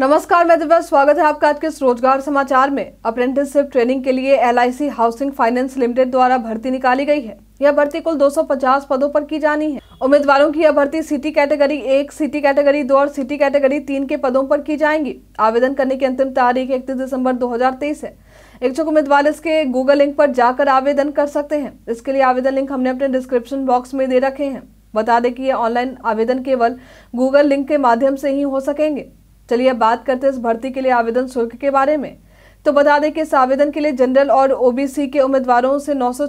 नमस्कार मैं दिव्या स्वागत है आपका आज के रोजगार समाचार में अप्रेंटिसशिप ट्रेनिंग के लिए एल हाउसिंग फाइनेंस लिमिटेड द्वारा भर्ती निकाली गई है यह भर्ती कुल 250 पदों पर की जानी है उम्मीदवारों की यह भर्ती सिटी कैटेगरी एक सिटी कैटेगरी दो और सिटी कैटेगरी तीन के पदों पर की जाएंगी आवेदन करने की अंतिम तारीख इकतीस दिसंबर दो है इच्छुक उम्मीदवार इसके गूगल लिंक पर जाकर आवेदन कर सकते हैं इसके लिए आवेदन लिंक हमने अपने डिस्क्रिप्शन बॉक्स में दे रखे हैं बता दें कि ये ऑनलाइन आवेदन केवल गूगल लिंक के माध्यम से ही हो सकेंगे चलिए अब बात करते हैं इस भर्ती के लिए आवेदन शुल्क के बारे में तो बता दें कि इस आवेदन के लिए जनरल और ओबीसी के उम्मीदवारों से नौ सौ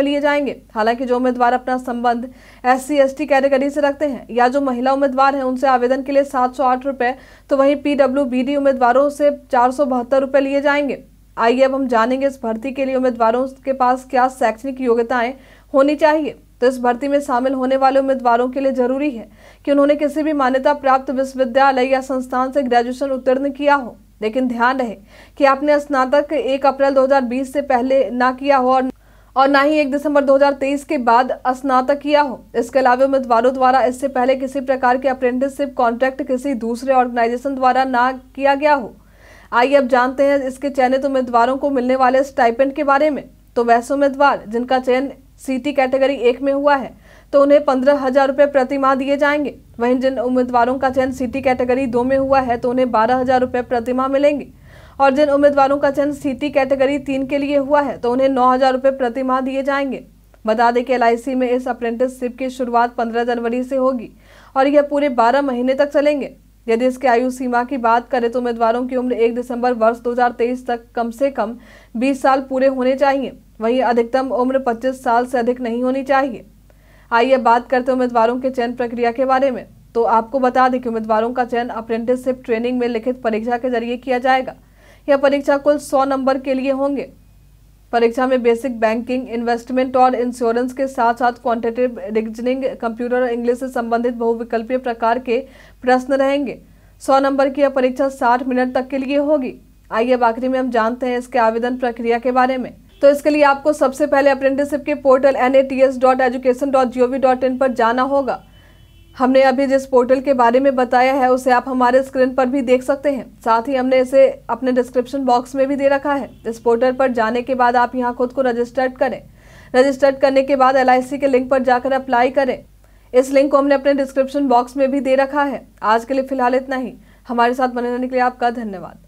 लिए जाएंगे हालांकि जो उम्मीदवार अपना संबंध एस सी कैटेगरी से रखते हैं या जो महिला उम्मीदवार हैं उनसे आवेदन के लिए सात रुपए तो वहीं पीडब्ल्यूबीडी उम्मीदवारों से चार रुपए लिए जाएंगे आइए अब हम जानेंगे इस भर्ती के लिए उम्मीदवारों के पास क्या शैक्षणिक योग्यताएं होनी चाहिए तो इस भर्ती में शामिल होने वाले उम्मीदवारों के लिए जरूरी है कि उन्होंने किसी भी मान्यता प्राप्त विश्वविद्यालय या संस्थान से ग्रेजुएशन उत्तीर्ण किया हो लेकिन ध्यान रहे कि आपने स्नातक एक अप्रैल 2020 से पहले ना किया हो और और ना ही एक दिसंबर 2023 के बाद स्नातक किया हो इसके अलावा उम्मीदवारों द्वारा इससे पहले किसी प्रकार के अप्रेंटिसशिप कॉन्ट्रैक्ट किसी दूसरे ऑर्गेनाइजेशन द्वारा ना किया गया हो आइए अब जानते हैं इसके चयनित उम्मीदवारों को मिलने वाले स्टाइपेंट के बारे में तो वैसे उम्मीदवार जिनका चयन सीटी कैटेगरी एक में हुआ है तो उन्हें पंद्रह हजार रुपये प्रति माह दिए जाएंगे वहीं जिन उम्मीदवारों का चयन सीटी कैटेगरी दो में हुआ है तो उन्हें बारह हजार रुपये प्रति माह मिलेंगे और जिन उम्मीदवारों का चयन सीटी कैटेगरी तीन के लिए हुआ है तो उन्हें नौ हजार रुपये प्रति माह दिए जाएंगे बता दें कि एल में इस अप्रेंटिसशिप की शुरुआत पंद्रह जनवरी से होगी और यह पूरे बारह महीने तक चलेंगे यदि इसके आयु सीमा की बात करें तो उम्मीदवारों की उम्र 1 दिसंबर वर्ष 2023 तक कम से कम 20 साल पूरे होने चाहिए वहीं अधिकतम उम्र 25 साल से अधिक नहीं होनी चाहिए आइए बात करते हैं उम्मीदवारों के चयन प्रक्रिया के बारे में तो आपको बता दें कि उम्मीदवारों का चयन अप्रेंटिसशिप ट्रेनिंग में लिखित परीक्षा के जरिए किया जाएगा यह परीक्षा कुल सौ नंबर के लिए होंगे परीक्षा में बेसिक बैंकिंग इन्वेस्टमेंट और इंश्योरेंस के साथ साथ क्वांटिटेटिव रीजनिंग कंप्यूटर और इंग्लिश से संबंधित बहुविकल्पीय प्रकार के प्रश्न रहेंगे सौ नंबर की यह परीक्षा साठ मिनट तक के लिए होगी आइए बाकी आखिरी में हम जानते हैं इसके आवेदन प्रक्रिया के बारे में तो इसके लिए आपको सबसे पहले अप्रेंटिसिप के पोर्टल एन पर जाना होगा हमने अभी जिस पोर्टल के बारे में बताया है उसे आप हमारे स्क्रीन पर भी देख सकते हैं साथ ही हमने इसे अपने डिस्क्रिप्शन बॉक्स में भी दे रखा है इस पोर्टल पर जाने के बाद आप यहाँ खुद को रजिस्टर्ड करें रजिस्टर्ड करने के बाद एल के लिंक पर जाकर अप्लाई करें इस लिंक को हमने अपने डिस्क्रिप्शन बॉक्स में भी दे रखा है आज के लिए फिलहाल इतना ही हमारे साथ बने रहने के लिए आपका धन्यवाद